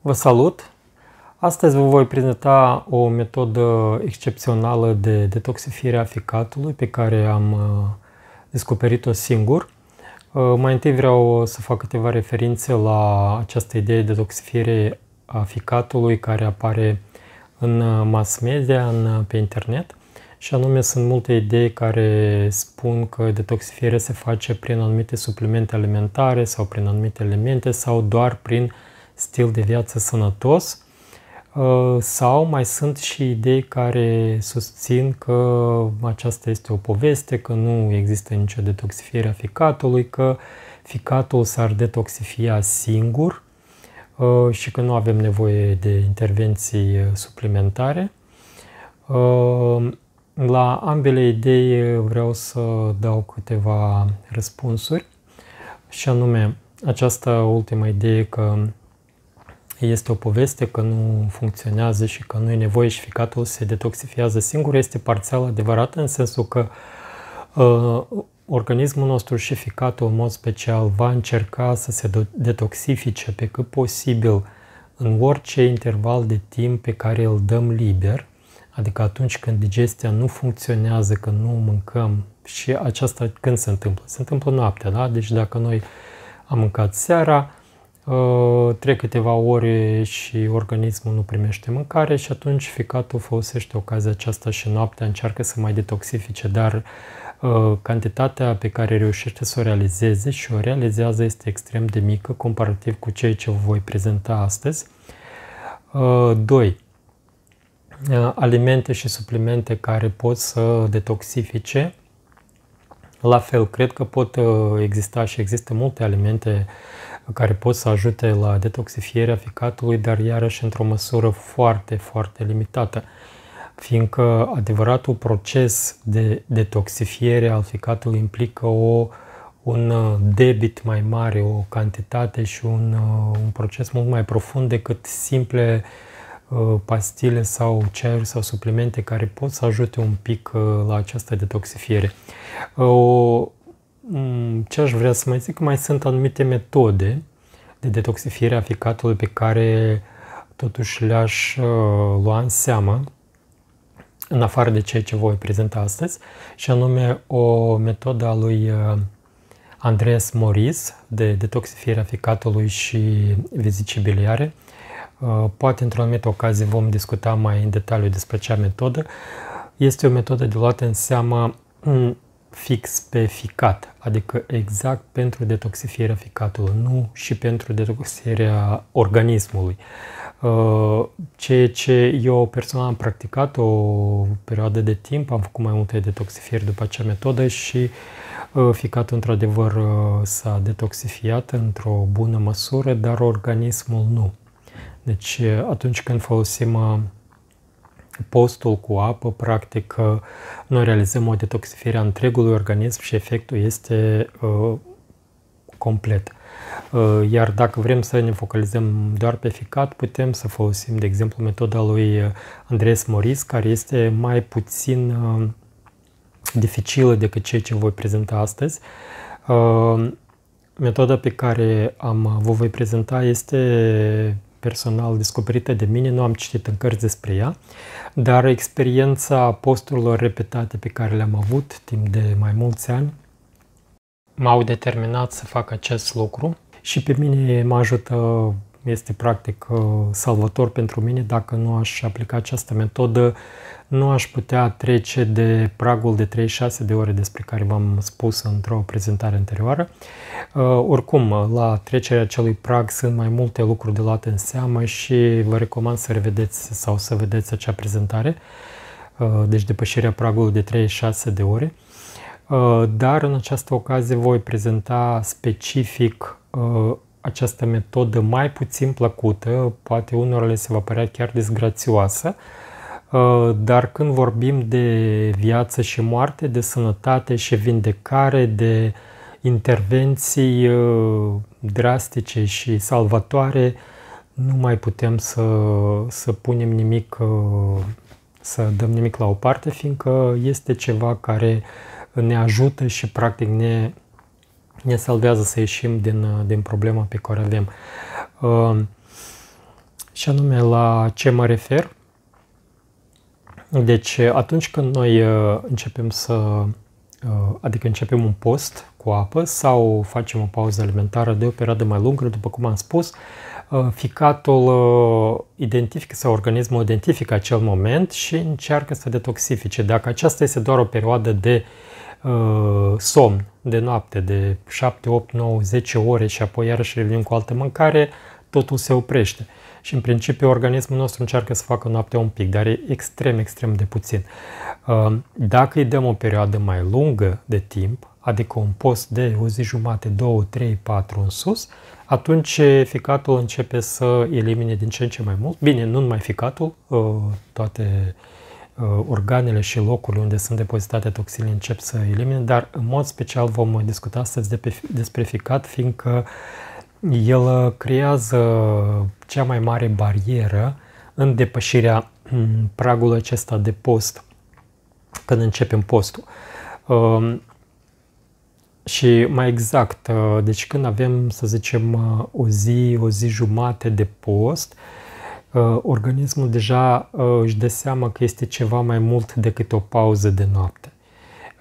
Vă salut! Astăzi vă voi prezenta o metodă excepțională de detoxifiere a ficatului pe care am uh, descoperit-o singur. Uh, mai întâi vreau să fac câteva referințe la această idee de detoxifiere a ficatului care apare în uh, mass media, în, pe internet. Și anume sunt multe idei care spun că detoxifierea se face prin anumite suplimente alimentare sau prin anumite elemente sau doar prin stil de viață sănătos. Uh, sau mai sunt și idei care susțin că aceasta este o poveste, că nu există nicio detoxifiere a ficatului, că ficatul s-ar detoxifia singur uh, și că nu avem nevoie de intervenții uh, suplimentare. La ambele idei vreau să dau câteva răspunsuri și anume această ultimă idee că este o poveste, că nu funcționează și că nu e nevoie și ficatul se detoxifiază singur, este parțial adevărată în sensul că uh, organismul nostru și ficatul în mod special va încerca să se detoxifice pe cât posibil în orice interval de timp pe care îl dăm liber Adică atunci când digestia nu funcționează, când nu mâncăm și aceasta când se întâmplă? Se întâmplă noaptea, da? Deci dacă noi am mâncat seara, uh, trec câteva ore și organismul nu primește mâncare și atunci ficatul folosește ocazia aceasta și noaptea încearcă să mai detoxifice, dar uh, cantitatea pe care reușește să o realizeze și o realizează este extrem de mică comparativ cu ceea ce voi prezenta astăzi. 2. Uh, Uh, alimente și suplimente care pot să detoxifice. La fel, cred că pot uh, exista și există multe alimente care pot să ajute la detoxifierea ficatului, dar iarăși într-o măsură foarte, foarte limitată fiindcă adevăratul proces de detoxifiere al ficatului implică o, un uh, debit mai mare, o cantitate și un, un proces mult mai profund decât simple uh, Uh, pastile sau ceaiuri sau suplimente care pot să ajute un pic uh, la această detoxifiere. Uh, o, mm, ce aș vrea să mai zic, mai sunt anumite metode de detoxifiere a ficatului pe care totuși le-aș lua în seamă în afară de ceea ce voi prezenta astăzi, și anume o metodă a lui Andreas Moris de detoxifierea ficatului și vizicii biliare, Uh, poate într-o anumită ocazie vom discuta mai în detaliu despre acea metodă. Este o metodă de luată în seamă mm, fix pe ficat, adică exact pentru detoxifierea ficatului, nu și pentru detoxifierea organismului. Uh, ceea ce eu personal am practicat o perioadă de timp, am făcut mai multe detoxifieri după acea metodă și uh, ficatul într-adevăr s-a detoxifiat într-o bună măsură, dar organismul nu. Deci uh, atunci când folosim uh, postul cu apă, practic uh, noi realizăm o detoxifiere a întregului organism și efectul este complet. iar dacă vrem să ne focalizăm doar pe ficat, putem să folosim, de exemplu, metoda lui Andres Moris, care este mai puțin dificilă decât ceea ce voi prezenta astăzi. Metoda pe care am, vă voi prezenta este personal descoperită de mine, nu am citit în cărți despre ea, dar experiența posturilor repetate pe care le-am avut timp de mai mulți ani m-au determinat să fac acest lucru și pe mine mă ajută este practic uh, salvator pentru mine. Dacă nu aș aplica această metodă, nu aș putea trece de pragul de 36 de ore despre care v-am spus într-o prezentare anterioară. Uh, oricum, uh, la trecerea acelui prag sunt mai multe lucruri de luat în seamă și vă recomand să revedeți sau să vedeți acea prezentare, deci depășirea pragului de 36 de ore dar în această ocazie voi prezenta specific această metodă mai puțin plăcută, poate unor le se va părea chiar disgrațioasă, uh, dar când vorbim de viață și moarte, de sănătate și vindecare, de intervenții uh, drastice și salvatoare, nu mai putem să, să punem nimic, uh, să dăm nimic la o parte, fiindcă este ceva care ne ajută și practic ne ne salvează să ieșim din, uh, din problema pe care avem. Uh, și anume la ce mă refer? Deci uh, atunci când noi începem să, adică începem un post cu apă sau facem o pauză alimentară de o perioadă mai lungă, după cum am spus, ficatul identifică sau organismul identifică acel moment și încearcă să detoxifice. Dacă aceasta este doar o perioadă de uh, uh, somn de noapte de 7, 8, 9, 10 ore și apoi iarăși revenim cu altă mâncare, totul se oprește. Și în principiu organismul nostru încearcă să facă noaptea un pic, dar e extrem, extrem de puțin. Uh, dacă îi dăm o perioadă mai lungă de timp, adică un post de o zi jumate, 2, 3, 4 în sus, atunci ficatul începe să elimine din ce în ce mai mult. Bine, nu numai ficatul, uh, toate Uh, organele și locurile unde sunt depozitate toxinele încep să elimine, dar în mod special vom discuta astăzi de pe, despre ficat, fiindcă el uh, creează cea mai mare barieră în depășirea mm, pragului acesta de post, când începem postul. Um, și mai exact, uh, deci când avem, să zicem, o zi, o zi jumate de post, uh, Uh, organismul deja uh, își dă seama că este ceva mai mult decât o pauză de noapte.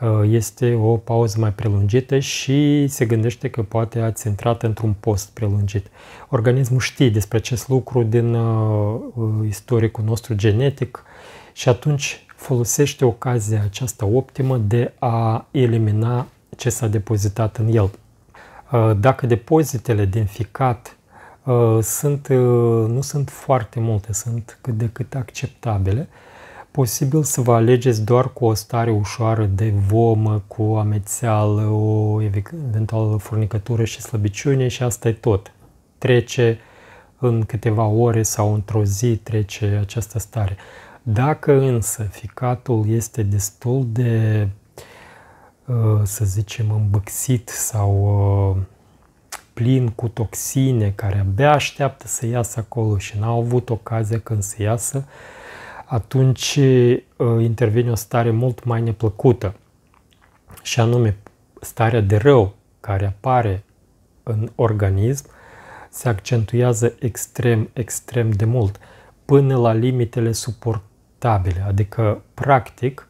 Uh, este o pauză mai prelungită și se gândește că poate ați intrat într-un post prelungit. Organismul știe despre acest lucru din istoricul nostru genetic și atunci folosește ocazia aceasta optimă de a elimina ce s-a depozitat în el. Dacă depozitele din ficat Uh, sunt, uh, nu sunt foarte multe, sunt cât de cât acceptabile. Posibil să vă alegeți doar cu o stare ușoară de vomă, cu amețeală, o eventuală furnicătură și slăbiciune și asta e tot. Trece în câteva ore sau într-o zi trece această stare. Dacă însă ficatul este destul de, uh, să zicem, îmbăxit sau plin cu toxine care abia așteaptă să iasă acolo și n-au avut ocazia când să iasă, atunci intervine o stare mult mai neplăcută și anume starea de rău care apare în organism se accentuează extrem, extrem de mult, până la limitele suportabile. Adică, practic,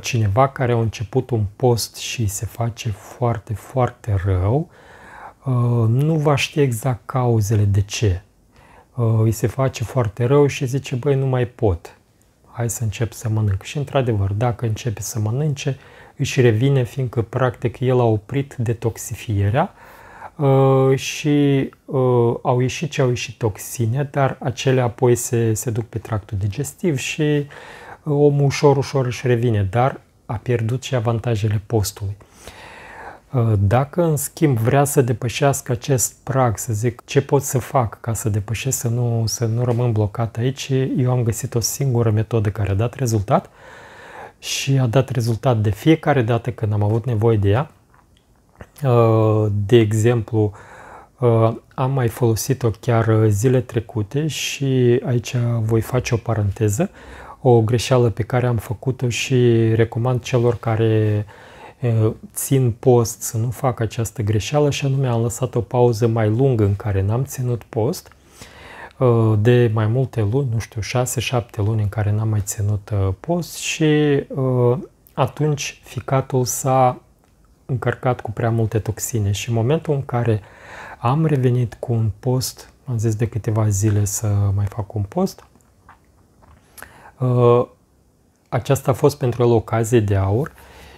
cineva care a început un post și se face foarte, foarte rău, Uh, nu va ști exact cauzele de ce. Uh, îi se face foarte rău și zice, băi, nu mai pot, hai să încep să mănânc. Și într-adevăr, dacă începe să mănânce, își revine, fiindcă practic el a oprit detoxifierea uh, și au ieșit ce au ieșit toxine, dar acele apoi se, se duc pe tractul digestiv și omul ușor, ușor își revine, dar a pierdut și avantajele postului. Uh, dacă, în schimb, vrea să depășească acest prag, să zic ce pot să fac ca să depășesc, să nu, să nu rămân blocat aici, eu am găsit o singură metodă care a dat rezultat și a dat rezultat de fiecare dată când am avut nevoie de ea. Uh, de exemplu, uh, am mai folosit-o chiar zile trecute și aici voi face o paranteză, o greșeală pe care am făcut-o și recomand celor care uh, Eh, țin post, să nu fac această greșeală și anume am lăsat o pauză mai lungă în care n-am ținut post eh, de mai multe luni, nu știu, 6-7 luni în care n-am mai ținut eh, post și atunci ficatul s-a încărcat cu prea multe toxine și în momentul în care am revenit cu un post, am zis de câteva zile să mai fac un post, aceasta a fost pentru el ocazie de aur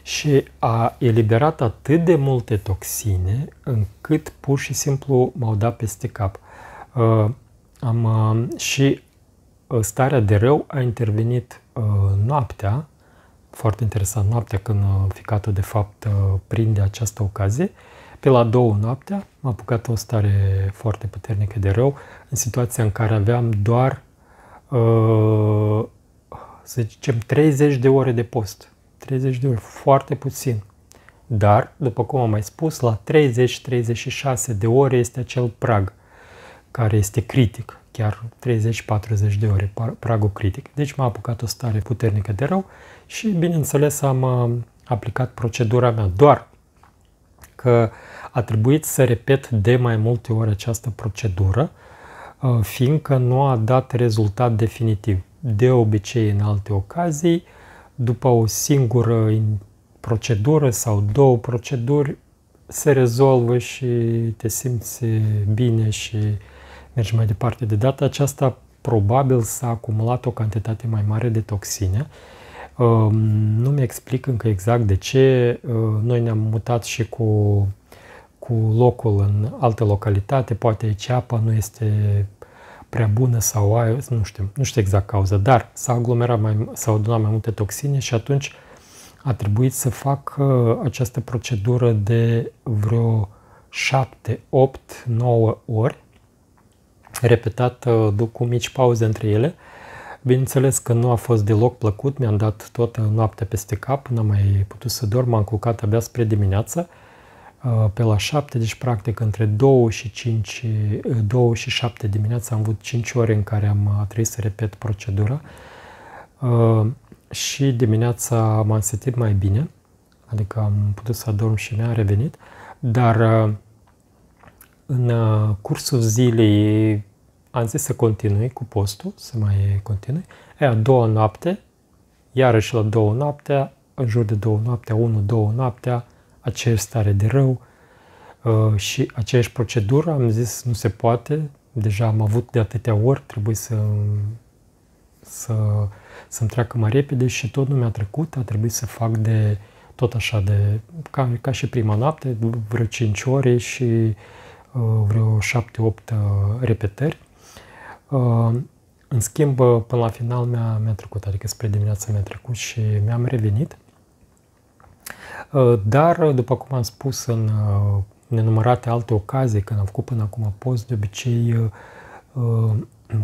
și a eliberat atât de multe toxine încât pur și simplu m-au dat peste cap. Uh, am, uh, și uh, starea de rău a intervenit uh, noaptea, foarte interesant, noaptea când uh, ficatul de fapt uh, prinde această ocazie, pe la două noaptea m-a apucat o stare foarte puternică de rău, în situația în care aveam doar, să zicem, 30 de ore de post 30 de ori, foarte puțin. Dar, după cum am mai spus, la 30-36 de ore este acel prag care este critic, chiar 30-40 de ore, pragul critic. Deci m-a apucat o stare puternică de rău și, bineînțeles, am uh, aplicat procedura mea. Doar că a trebuit să repet de mai multe ori această procedură, uh, fiindcă nu a dat rezultat definitiv. De obicei, în alte ocazii, după o singură procedură sau două proceduri, se rezolvă și te simți bine și mergi mai departe. De data aceasta, probabil s-a acumulat o cantitate mai mare de toxine. Um, nu mi explic încă exact de ce. Uh, noi ne-am mutat și cu, cu locul în altă localitate, poate aici apa nu este prea bună sau aia, nu știu, nu știu exact cauza, dar s-a aglomerat mai, s-au adunat mai multe toxine și atunci a trebuit să fac uh, această procedură de vreo 7, 8, 9 ori, repetat uh, duc cu mici pauze între ele. Bineînțeles că nu a fost deloc plăcut, mi-am dat toată noaptea peste cap, n-am mai putut să dorm, m-am culcat abia spre dimineață. Uh, Uh, pe la 7, deci practic între 2 și, 5, 2 uh, și 7 dimineața am avut 5 ore în care am uh, trebuit să repet procedura și dimineața m-am setit mai bine, adică am putut să adorm și mi-a revenit, dar în cursul zilei am zis să continui cu postul, să mai continui. Aia, două noapte, iarăși la două noaptea, în jur de două noaptea, unu, două noaptea, aceeași stare de rău uh, și aceeași procedură. Am zis, nu se poate, deja am avut de atâtea ori, trebuie să, să, să-mi treacă mai repede și tot nu mi-a trecut, a trebuit să fac de tot așa de, ca, ca și prima noapte, vreo 5 ore și uh, vreo 7-8 uh, repetări. Uh, în schimb, uh, până la final mi-a, mi-a trecut, adică spre dimineața mi-a trecut și mi-am revenit. Uh, dar, după cum am spus în uh, nenumărate alte ocazii, când am făcut până acum post, de obicei, uh,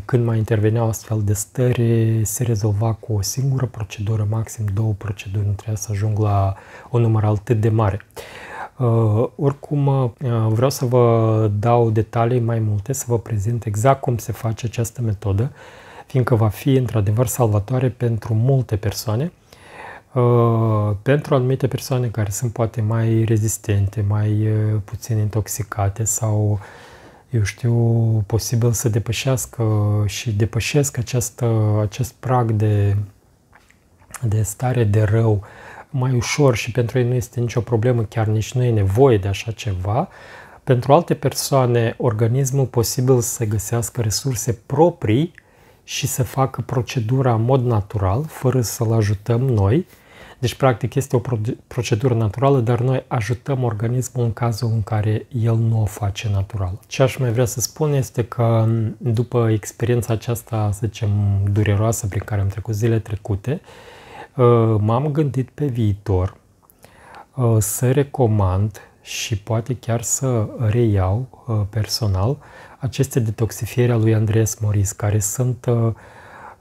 când mai interveneau astfel de stări, se rezolva cu o singură procedură, maxim două proceduri, nu trebuia să ajung la o număr atât de mare. Uh, oricum, uh, vreau să vă dau detalii mai multe, să vă prezint exact cum se face această metodă, fiindcă va fi într-adevăr salvatoare pentru multe persoane. Uh, pentru anumite persoane care sunt poate mai rezistente, mai uh, puțin intoxicate sau, eu știu, posibil să depășească și depășesc acest acest prag de, de stare de rău mai ușor și pentru ei nu este nicio problemă, chiar nici nu e nevoie de așa ceva, pentru alte persoane, organismul posibil să găsească resurse proprii și să facă procedura în mod natural, fără să-l ajutăm noi, deci, practic, este o procedură naturală, dar noi ajutăm organismul în cazul în care el nu o face natural. Ce aș mai vrea să spun este că după experiența aceasta, să zicem, dureroasă prin care am trecut zile trecute, ă, m-am gândit pe viitor ă, să recomand și poate chiar să reiau ă, personal aceste detoxifiere a lui Andreas Moris, care sunt uh,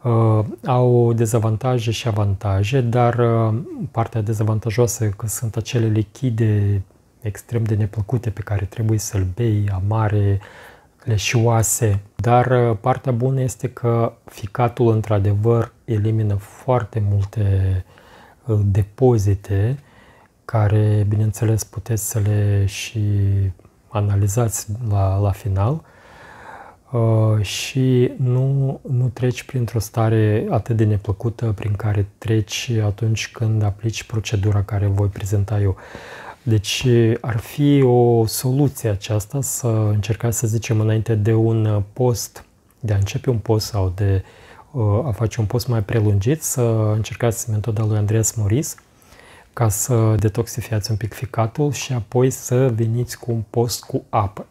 Uh, au dezavantaje și avantaje, dar uh, partea dezavantajoasă că sunt acele lichide extrem de neplăcute pe care trebuie să-l bei, amare, leșioase. Dar uh, partea bună este că ficatul într-adevăr elimină foarte multe depozite care, bineînțeles, puteți să le și analizați la, la final – Uh, și nu, nu treci printr-o stare atât de neplăcută prin care treci atunci când aplici procedura care voi prezenta eu. Deci ar fi o soluție aceasta să încercați să zicem înainte de un post, de a începe un post sau de uh, a face un post mai prelungit, să încercați metoda lui Andreas Moris ca să detoxifiați un pic ficatul și apoi să veniți cu un post cu apă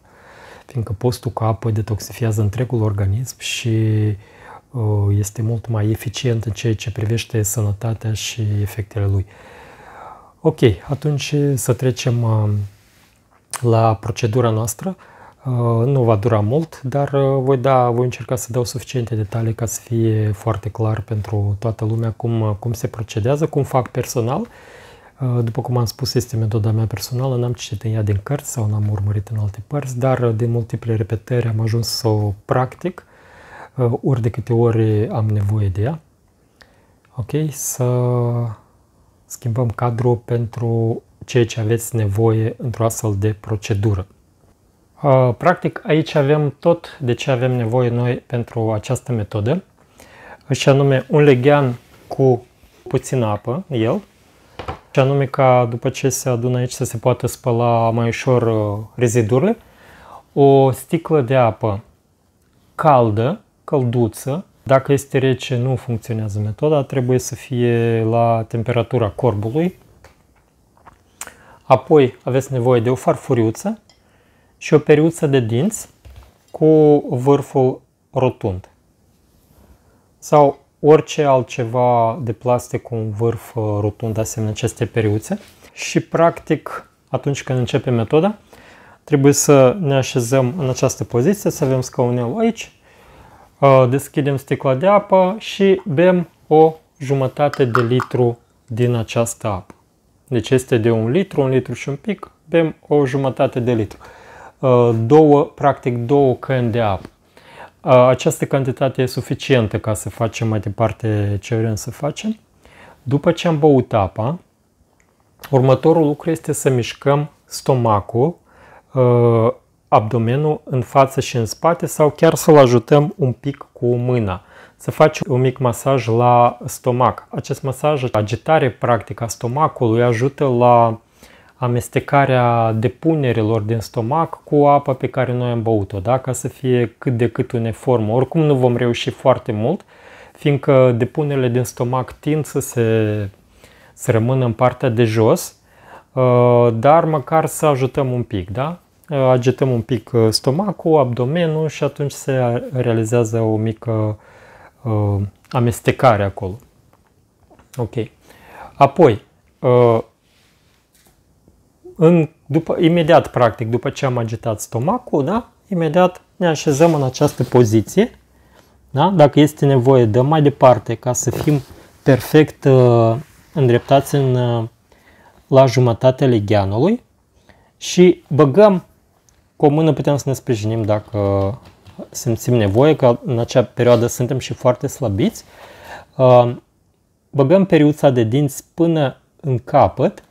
fiindcă postul cu apă detoxifiază întregul organism și uh, este mult mai eficient în ceea ce privește sănătatea și efectele lui. Ok, atunci să trecem uh, la procedura noastră. Uh, nu va dura mult, dar voi, da, voi încerca să dau suficiente detalii ca să fie foarte clar pentru toată lumea cum, cum se procedează, cum fac personal Uh, după cum am spus, este metoda mea personală, n-am citit în ea din cărți sau n-am urmărit în alte părți, dar uh, din multiple repetări am ajuns să o practic uh, ori de câte ori am nevoie de ea. Ok, să schimbăm cadrul pentru ceea ce aveți nevoie într-o astfel de procedură. Practic, aici avem tot de ce avem nevoie noi pentru această metodă, și anume un leghean cu puțină apă, el, și anume ca după ce se adună aici să se poată spăla mai ușor uh, rezidurile, o sticlă de apă caldă, călduță, dacă este rece, nu funcționează metoda, trebuie să fie la temperatura corbului. Apoi aveți nevoie de o farfuriuță și o periuță de dinți cu vârful rotund. Sau orice altceva de plastic cu un vârf uh, rotund asemenea aceste periuțe și practic atunci când începe metoda trebuie să ne așezăm în această poziție, să avem scaunelul aici, uh, deschidem sticla de apă și bem o jumătate de litru din această apă. Deci este de un litru, un litru și un pic, bem o jumătate de litru. Uh, două, practic două căni de apă. Uh, această cantitate e suficientă ca să facem mai departe ce vrem să facem. După ce am băut apa, următorul lucru este să mișcăm stomacul, uh, abdomenul în față și în spate sau chiar să-l ajutăm un pic cu mâna. Să faci un mic masaj la stomac. Acest masaj, agitare practică a stomacului, ajută la amestecarea depunerilor din stomac cu apa pe care noi am băut-o, da? ca să fie cât de cât uniformă. Oricum nu vom reuși foarte mult, fiindcă depunerile din stomac tind să, se, să rămână în partea de jos, uh, dar măcar să ajutăm un pic, da? Uh, Agităm un pic uh, stomacul, abdomenul și atunci se realizează o mică amestecare acolo. Ok. Apoi, în, după, imediat, practic, după ce am agitat stomacul, da? imediat ne așezăm în această poziție. Da? Dacă este nevoie, dăm mai departe ca să fim perfect uh, îndreptați în, uh, la jumătatea legheanului și băgăm cu o mână putem să ne sprijinim dacă simțim nevoie, că în acea perioadă suntem și foarte slabiți. Uh, băgăm periuța de dinți până în capăt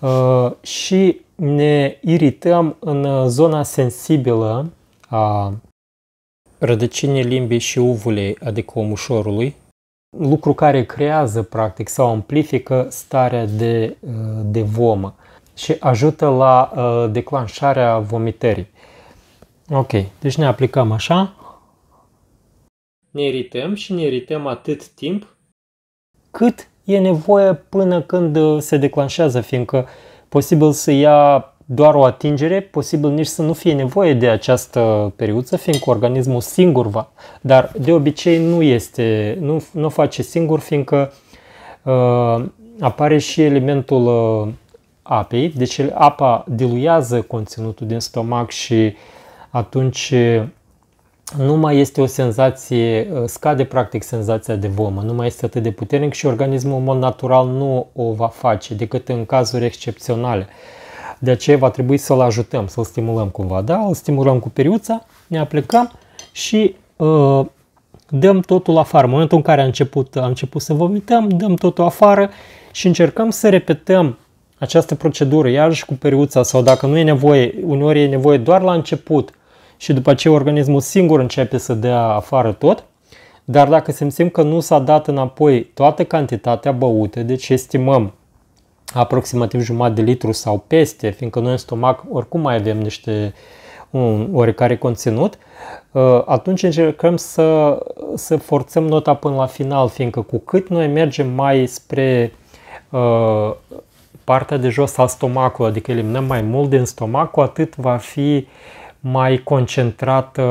Uh, și ne irităm în uh, zona sensibilă a rădăcinii limbii și uvulei, adică omușorului, lucru care creează, practic, sau amplifică starea de, uh, de vomă și ajută la declanșarea vomitării. Ok, deci ne aplicăm așa. Ne irităm și ne irităm atât timp cât e nevoie până când uh, se declanșează, fiindcă posibil să ia doar o atingere, posibil nici să nu fie nevoie de această periuță, fiindcă organismul singur va, dar de obicei nu este, nu, nu face singur, fiindcă uh, apare și elementul uh, apei, deci apa diluează conținutul din stomac și atunci nu mai este o senzație, uh, scade practic senzația de vomă, nu mai este atât de puternic și organismul în mod natural nu o va face decât în cazuri excepționale. De aceea va trebui să-l ajutăm, să-l stimulăm cumva, da? Îl stimulăm cu periuța, ne aplicăm și uh, dăm totul afară. În momentul în care a început, a început să vomităm, dăm totul afară și încercăm să repetăm această procedură, iarăși cu periuța sau dacă nu e nevoie, uneori e nevoie doar la început, și după ce organismul singur începe să dea afară tot. Dar dacă simțim că nu s-a dat înapoi toată cantitatea băută, deci estimăm aproximativ jumătate de litru sau peste, fiindcă noi în stomac oricum mai avem niște un oricare conținut, ă, atunci încercăm să, să forțăm nota până la final, fiindcă cu cât noi mergem mai spre uh, partea de jos a stomacului, adică eliminăm mai mult din stomac, cu atât va fi uh, mai concentrată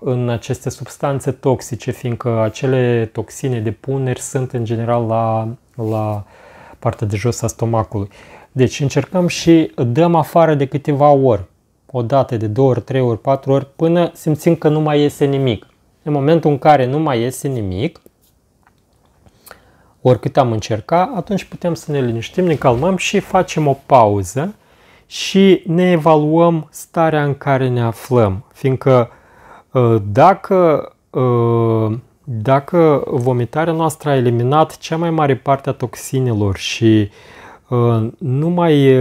în aceste substanțe toxice, fiindcă acele toxine de puneri sunt în general la, la partea de jos a stomacului. Deci încercăm și dăm afară de câteva ori, o dată, de două ori, trei ori, patru ori, până simțim că nu mai iese nimic. În momentul în care nu mai iese nimic, oricât am încercat, atunci putem să ne liniștim, ne calmăm și facem o pauză și ne evaluăm starea în care ne aflăm, fiindcă ă, dacă, ă, dacă vomitarea noastră a eliminat cea mai mare parte a toxinelor și ă, nu mai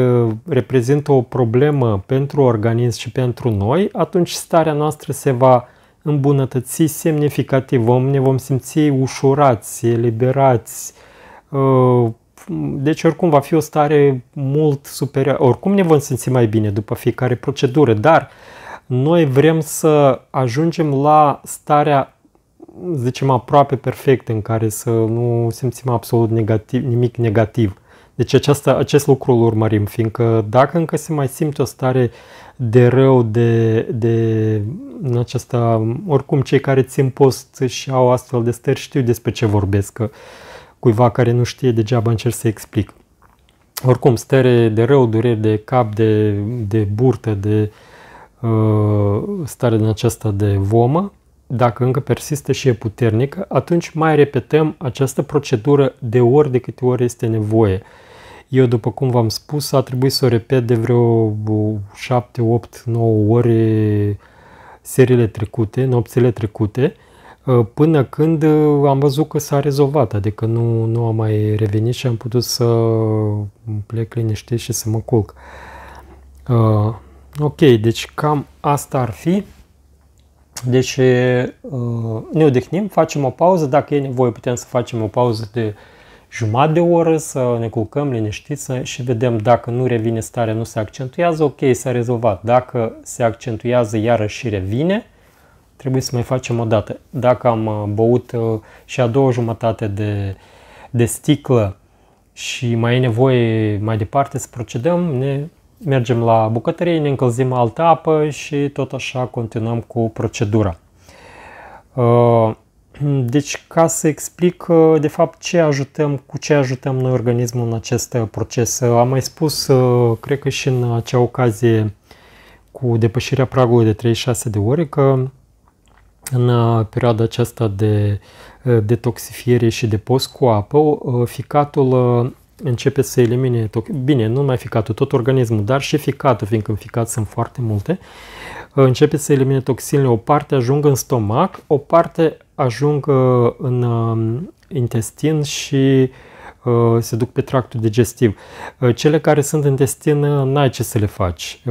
reprezintă o problemă pentru organism și pentru noi, atunci starea noastră se va îmbunătăți semnificativ, ne vom simți ușurați, eliberați, deci oricum va fi o stare mult superioară. Oricum ne vom simți mai bine după fiecare procedură, dar noi vrem să ajungem la starea zicem aproape perfectă în care să nu simțim absolut negativ, nimic negativ. Deci aceasta, acest lucru îl urmărim, fiindcă dacă încă se mai simte o stare de rău, de, de aceasta, oricum cei care țin post și au astfel de stări știu despre ce vorbesc, că uh, cuiva care nu știe, degeaba încerc să explic. Oricum, stare de rău, dureri de cap, de, de burtă, de uh, stare din aceasta de vomă, dacă încă persistă și e puternică, atunci mai repetăm această procedură de ori de câte ori este nevoie. Eu, după cum v-am spus, a trebuit să o repet de vreo 7, 8, 9 ori seriile trecute, nopțile trecute, Uh, până când uh, am văzut că s-a rezolvat, adică nu, nu am mai revenit și am putut să plec liniștit și să mă culc. Uh, ok, deci cam asta ar fi. Deci uh, ne odihnim, facem o pauză, dacă e nevoie putem să facem o pauză de jumătate de oră, să ne culcăm liniștiți să, și vedem dacă nu revine starea, nu se accentuează, ok, s-a rezolvat. Dacă se accentuează iarăși și revine, uh, trebuie să mai facem o dată. Dacă am uh, băut uh, și a doua jumătate de, de sticlă și mai e nevoie mai departe să procedăm, ne mergem la bucătărie, ne încălzim altă apă și tot așa continuăm cu procedura. Uh, deci ca să explic de fapt ce ajutăm, cu ce ajutăm noi organismul în acest proces. Am mai spus, cred că și în acea ocazie cu depășirea pragului de 36 de ore, că în uh, perioada aceasta de uh, detoxifiere și de post cu apă, uh, ficatul începe să elimine, bine, nu mai ficatul, tot organismul, dar și ficatul, fiindcă în ficat sunt foarte multe, începe să elimine toxinele, o parte ajung în stomac, o parte ajung în um, intestin și se duc pe tractul digestiv. Cele care sunt în intestin, n-ai ce să le faci.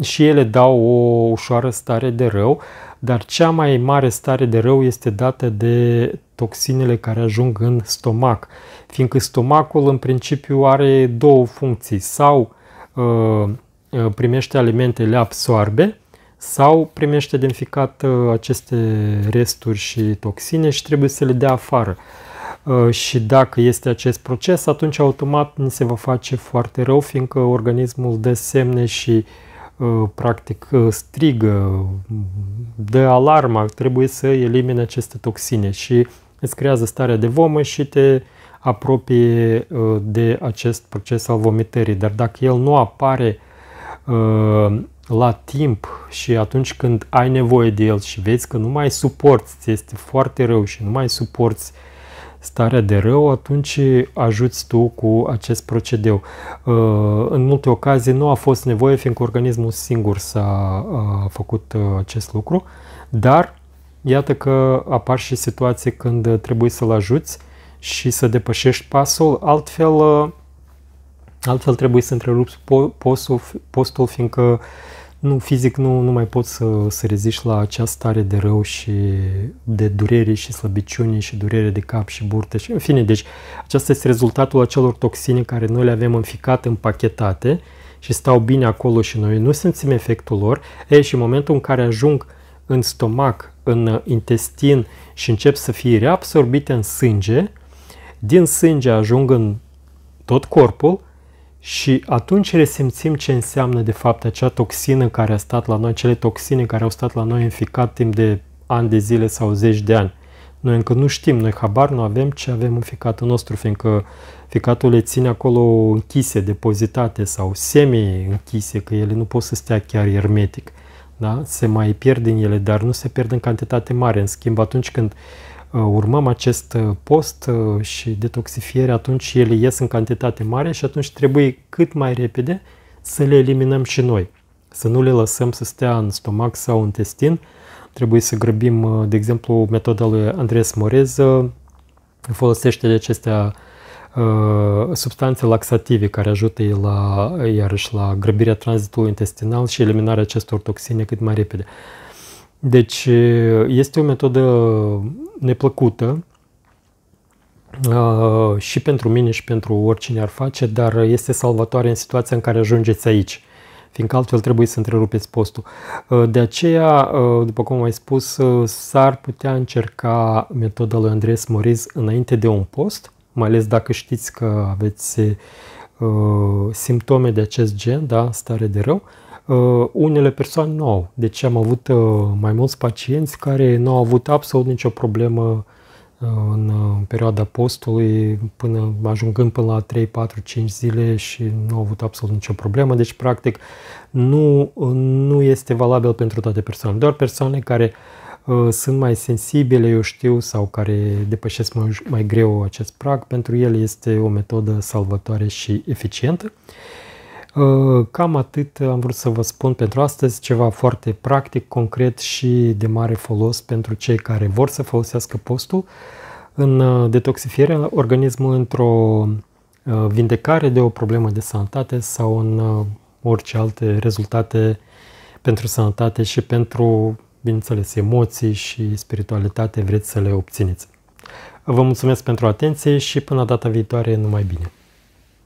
Și ele dau o ușoară stare de rău, dar cea mai mare stare de rău este dată de toxinele care ajung în stomac, fiindcă stomacul în principiu are două funcții, sau uh, uh primește alimente, le absorbe, sau primește din ficat uh, aceste resturi și toxine și trebuie să le dea afară. Uh, și dacă este acest proces, atunci automat ni se va face foarte rău, fiindcă organismul dă semne și uh, practic strigă, dă alarma, trebuie să elimine aceste toxine și îți creează starea de vomă și te apropie uh, de acest proces al vomitării. Dar dacă el nu apare uh, la timp și atunci când ai nevoie de el și vezi că nu mai suporți, ți este foarte rău și nu mai suporți uh, starea de rău, atunci ajuți tu cu acest procedeu. Uh, în multe ocazii nu a fost nevoie, fiindcă organismul singur s-a uh, făcut uh, acest lucru, dar iată că apar și situații când trebuie să-l ajuți și să depășești pasul, altfel, altfel trebuie să întrerupi postul, postul fiindcă uh, nu, fizic nu, nu mai pot să, să reziști la această stare de rău și de durere și slăbiciune și durere de cap și burtă și în fine. Deci aceasta este rezultatul acelor toxine care noi le avem înficate, împachetate și stau bine acolo și noi nu simțim efectul lor. E, și în momentul în care ajung în stomac, în intestin și încep să fie reabsorbite în sânge, din sânge ajung în tot corpul, și atunci resimțim ce înseamnă de fapt acea toxină care a stat la noi, cele toxine care au stat la noi în ficat timp de ani de zile sau zeci de ani. Noi încă nu știm, noi habar nu avem ce avem în ficatul nostru, fiindcă ficatul le ține acolo închise, depozitate sau semi închise, că ele nu pot să stea chiar ermetic. Da? Se mai pierd din ele, dar nu se pierd în cantitate mare. În schimb, atunci când uh, Uh, urmăm acest uh, post uh, și detoxifiere, atunci ele ies în cantitate mare și atunci trebuie cât mai repede să le eliminăm și noi. Să nu le lăsăm să stea în stomac sau în intestin. Trebuie să grăbim, de exemplu, metoda lui Andres Morez folosește de acestea substanțe laxative care ajută la, iarăși la grăbirea tranzitului intestinal și eliminarea acestor toxine cât mai repede. Deci este o metodă neplăcută uh, și pentru mine și pentru oricine ar face, dar este salvatoare în situația în care ajungeți aici fiindcă altfel trebuie să întrerupeți postul. Uh, de aceea, uh, după cum am spus, s-ar putea încerca metoda lui Andres Moriz înainte de un post, mai ales dacă știți că aveți simptome de acest gen, da, stare de rău, Uh, unele persoane nu au. Deci am avut uh, mai mulți pacienți care nu au avut absolut nicio problemă uh, uh, în perioada postului, până ajungând până la 3, 4, 5 zile și nu au avut absolut nicio problemă. Deci, practic, nu, uh, nu este valabil pentru toate persoanele. Doar persoane care uh, sunt mai sensibile, eu știu, sau care depășesc mai, mai greu acest prag, pentru ele este o metodă salvatoare și eficientă. Uh, Uh, cam atât am vrut să vă spun pentru astăzi, ceva foarte practic, concret și de mare folos pentru cei care vor să folosească postul în uh, detoxifierea organismului într-o uh, vindecare de o problemă de sănătate sau în orice alte rezultate pentru sănătate și pentru, bineînțeles, emoții și spiritualitate vreți să le obțineți. Vă mulțumesc pentru atenție și până data viitoare, numai bine!